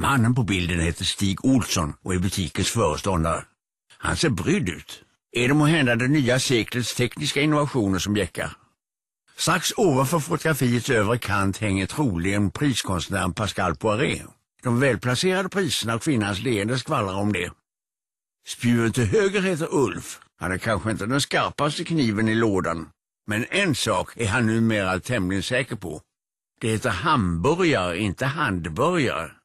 Mannen på bilden heter Stig Olsson och är butikens föreståndare. Han ser brydd ut. Är det hända det nya seklets tekniska innovationer som jäckar? Strax ovanför fotografiets övre kant hänger troligen priskonstnären Pascal Poiré. De välplacerade priserna och kvinnans leende skvallrar om det. Spjuven till höger heter Ulf. Han är kanske inte den skarpaste kniven i lådan. Men en sak är han numera tämligen säker på. Det heter hamburgare, inte handburgare.